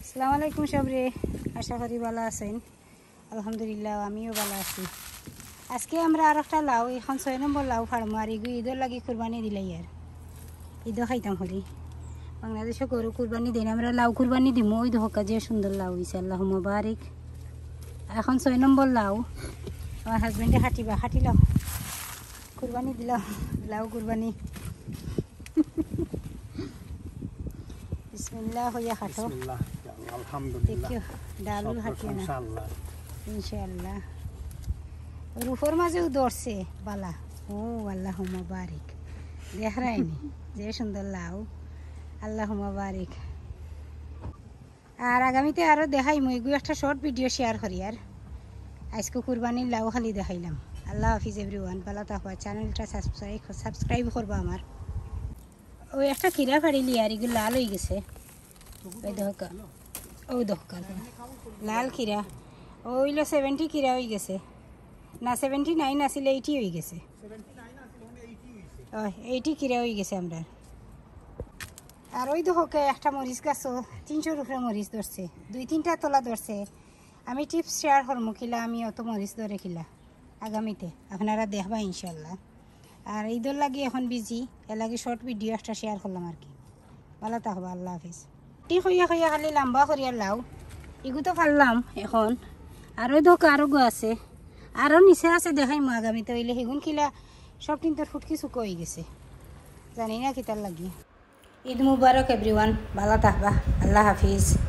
আসসালামু আলাইকুম সবরে আশা করি ভালো আছেন আলহামদুলিল্লাহ আমিও ভালো আছি আজকে আমরা আর একটা লাউ এখন ছয় নম্বর লাউ ফার্ম আর এগুলো ঈদের লাগে কুরবানি দিলাই আর ঈদও খাইতাম হলি বাংলাদেশে গরু কুরবানি দিন আমরা লাউ কুরবানি দিম ওই ধোকা যে সুন্দর লাউ হয়েছে আল্লাহ মুবারিক এখন ছয় নম্বর লাউ আমার হাজব্যান্ডে হাঁটিবা হাঁটিল কুরবানি দিলাম লাউ কুরবানি বিসমিল্লাহ হইয়া হাঁটো দেখিও ডালুল হাঁটিয়ে না ইনশাআল্লাহ রুফোর মাঝেও ধরছে বালা ও আল্লাহ বারিক দেখরাইনি যে সুন্দর লাউ আল্লাহ বারিক আর আগামীতে আরও দেখাই মই গু একটা শর্ট ভিডিও শেয়ার করি আর আজকে কুরবানির লাউ খালি দেখাইলাম আল্লাহ হাফিজ এভরি ওয়ান তা থাকবা চ্যানেলটা সাবস্ক্রাইব সাবস্ক্রাইব করবা আমার ওই একটা কিরা ফাড়িলি আর এগুলো লাল হয়ে গেছে লাল দহকা ওই দহকা লাল খিরা ওইলো সেভেন্টি খিরা হয়ে গেছে না সেভেন্টি নাইন আসলে এইটি হয়ে গেছে এইটি খিরা হয়ে গেছে আমরা আর ওই দহকে একটা মরিচ গাছও তিনশো রুপে মরিচ ধরছে দুই তিনটা তোলা ধরছে আমি টিপস শেয়ার করবো কিলা আমি অত মরিচ ধরে খিলা আগামীতে আপনারা দেখবা ইনশাল্লাহ আর ঈদের লাগে এখন বিজি এর লাগে শর্ট ভিডিও একটা শেয়ার করলাম আর কি ভালো তাহবা আল্লাহ হাফিজ ৰুটি খুঁয়া খুঁয়া খালি লাম্বা খৰিয়াৰ লাও এইগুতো ফাৰলাম এখন আৰু এইটো কাৰো গো আছে আৰু নিচা আছে দেখাই মই আগামীতে আহিলে সেইখন খিলা চব কিন্তু ফুটকি চুকু হৈ গৈছে জানি না কিতাৰ লাগে ঈদ মুবাৰক এভৰি ওৱান ভালা থাকবা আল্লাহ হাফিজ